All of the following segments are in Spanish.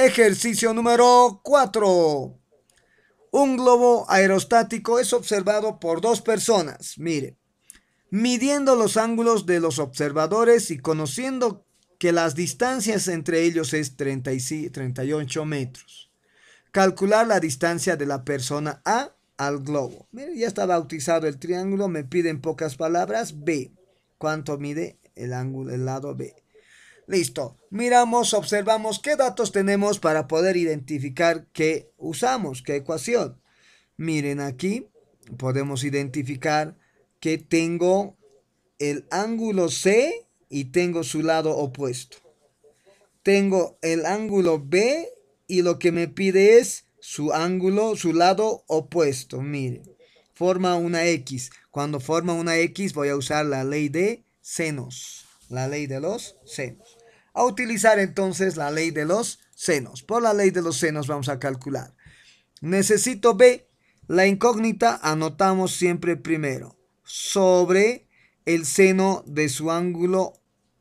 Ejercicio número 4. Un globo aerostático es observado por dos personas. Mire, midiendo los ángulos de los observadores y conociendo que las distancias entre ellos es 38 metros. Calcular la distancia de la persona A al globo. Mire, ya está bautizado el triángulo, me piden pocas palabras B. ¿Cuánto mide el ángulo, el lado B? Listo, miramos, observamos qué datos tenemos para poder identificar qué usamos, qué ecuación. Miren aquí, podemos identificar que tengo el ángulo C y tengo su lado opuesto. Tengo el ángulo B y lo que me pide es su ángulo, su lado opuesto. Miren, forma una X. Cuando forma una X voy a usar la ley de senos, la ley de los senos a utilizar entonces la ley de los senos. Por la ley de los senos vamos a calcular. Necesito B. La incógnita anotamos siempre primero. Sobre el seno de su ángulo,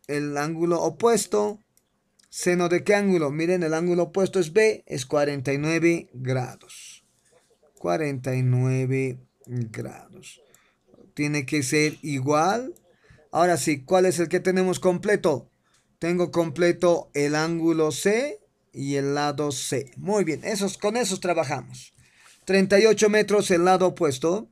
el ángulo opuesto. ¿Seno de qué ángulo? Miren, el ángulo opuesto es B, es 49 grados. 49 grados. Tiene que ser igual. Ahora sí, ¿cuál es el que tenemos completo? Tengo completo el ángulo C y el lado C. Muy bien, con esos trabajamos. 38 metros el lado opuesto.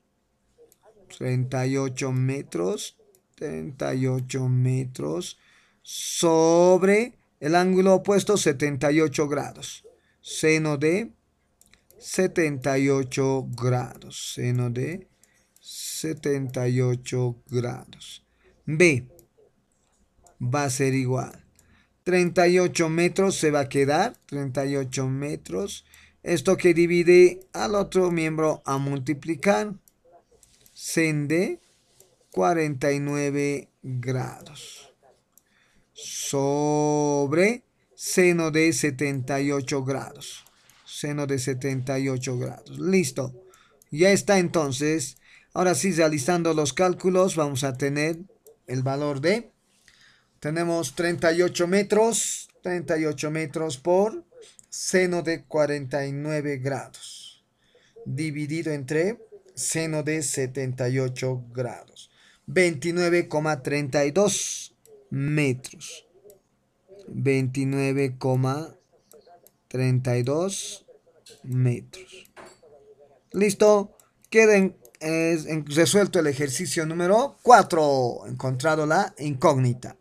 38 metros. 38 metros. Sobre el ángulo opuesto 78 grados. Seno de 78 grados. Seno de 78 grados. B va a ser igual. 38 metros se va a quedar, 38 metros. Esto que divide al otro miembro a multiplicar. Sende 49 grados. Sobre seno de 78 grados. Seno de 78 grados. Listo. Ya está entonces. Ahora sí, realizando los cálculos, vamos a tener el valor de tenemos 38 metros, 38 metros por seno de 49 grados, dividido entre seno de 78 grados, 29,32 metros, 29,32 metros. Listo, queden resuelto el ejercicio número 4, encontrado la incógnita.